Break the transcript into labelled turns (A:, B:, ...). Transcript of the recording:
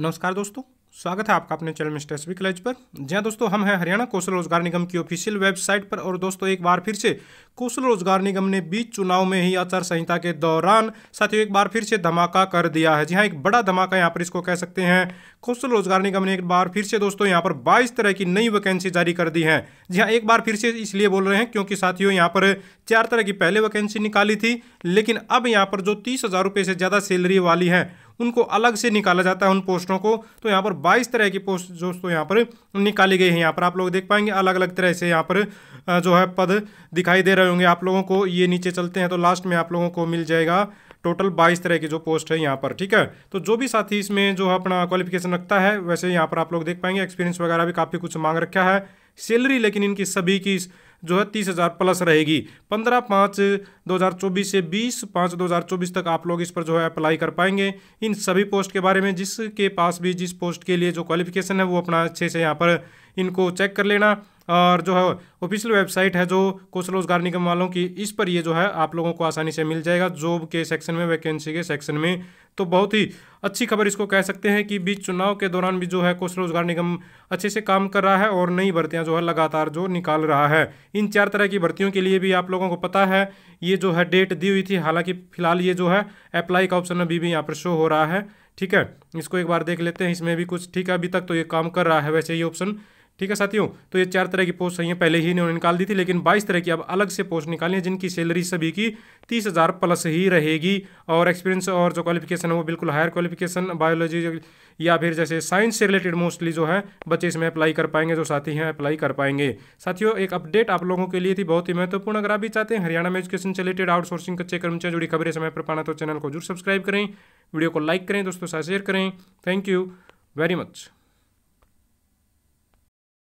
A: नमस्कार दोस्तों स्वागत है आपका अपने चैनल मिस्टर एस कॉलेज पर जहाँ दोस्तों हम हैं हरियाणा कौशल रोजगार निगम की ऑफिशियल वेबसाइट पर और दोस्तों एक बार फिर से कौशल रोजगार निगम ने बीच चुनाव में ही आचार संहिता के दौरान साथियों एक बार फिर से धमाका कर दिया है जी हाँ एक बड़ा धमाका यहाँ पर इसको कह सकते हैं कौशल रोजगार निगम ने एक बार फिर से दोस्तों यहाँ पर बाईस तरह की नई वैकेंसी जारी कर दी है जी हाँ एक बार फिर से इसलिए बोल रहे हैं क्योंकि साथियों यहाँ पर चार तरह की पहले वैकेंसी निकाली थी लेकिन अब यहाँ पर जो तीस से ज़्यादा सैलरी वाली है उनको अलग से निकाला जाता है उन पोस्टों को तो यहाँ पर बाईस तरह की पोस्ट दोस्तों यहाँ पर निकाली गई है यहाँ पर आप लोग देख पाएंगे अलग अलग तरह से यहाँ पर जो है पद दिखाई दे रहे होंगे आप लोगों को ये नीचे चलते हैं तो लास्ट में आप लोगों को मिल जाएगा टोटल 22 तरह की जो पोस्ट है यहाँ पर ठीक है तो जो भी साथी इसमें जो अपना क्वालिफिकेशन रखता है वैसे यहाँ पर आप लोग देख पाएंगे एक्सपीरियंस वगैरह भी काफ़ी कुछ मांग रखा है सैलरी लेकिन इनकी सभी की जो है तीस हज़ार प्लस रहेगी पंद्रह पाँच दो हज़ार चौबीस से बीस पाँच दो हज़ार चौबीस तक आप लोग इस पर जो है अप्लाई कर पाएंगे इन सभी पोस्ट के बारे में जिसके पास भी जिस पोस्ट के लिए जो क्वालिफिकेशन है वो अपना अच्छे से यहाँ पर इनको चेक कर लेना और जो है ऑफिशियल वेबसाइट है जो कौशल रोजगार निगम वालों की इस पर ये जो है आप लोगों को आसानी से मिल जाएगा जॉब के सेक्शन में वैकेंसी के सेक्शन में तो बहुत ही अच्छी खबर इसको कह सकते हैं कि बीच चुनाव के दौरान भी जो है कौशल रोजगार निगम अच्छे से काम कर रहा है और नई भर्तियां जो है लगातार जो निकाल रहा है इन चार तरह की भर्तियों के लिए भी आप लोगों को पता है ये जो है डेट दी हुई थी हालांकि फिलहाल ये जो है अप्लाई का ऑप्शन अभी भी यहाँ पर शो हो रहा है ठीक है इसको एक बार देख लेते हैं इसमें भी कुछ ठीक है अभी तक तो ये काम कर रहा है वैसे ये ऑप्शन ठीक है साथियों तो ये चार तरह की पोस्ट सही है पहले ही इन्होंने निकाल दी थी लेकिन बाईस तरह की अब अलग से पोस्ट निकाली है जिनकी सैलरी सभी की तीस हज़ार प्लस ही रहेगी और एक्सपीरियंस और जो क्वालिफिकेशन है वो बिल्कुल हायर क्वालिफिकेशन बायोलॉजी या फिर जैसे साइंस से रिलेटेड मोस्टली जो है बच्चे इसमें अप्लाई कर पाएंगे जो साथी हैं अप्लाई कर पाएंगे साथियों एक अपडेट आप लोगों के लिए थी बहुत ही महत्वपूर्ण अगर आप भी चाहते हैं हरियाणा में एजुकेशन से रिलेटेड आउटसोर्सिंग कच्चे कर्मचारी जुड़ी खबरें समय पर पाना तो चैनल को जरूर सब्सक्राइब करें वीडियो को लाइक करें दोस्तों साथ शेयर करें थैंक यू वेरी मच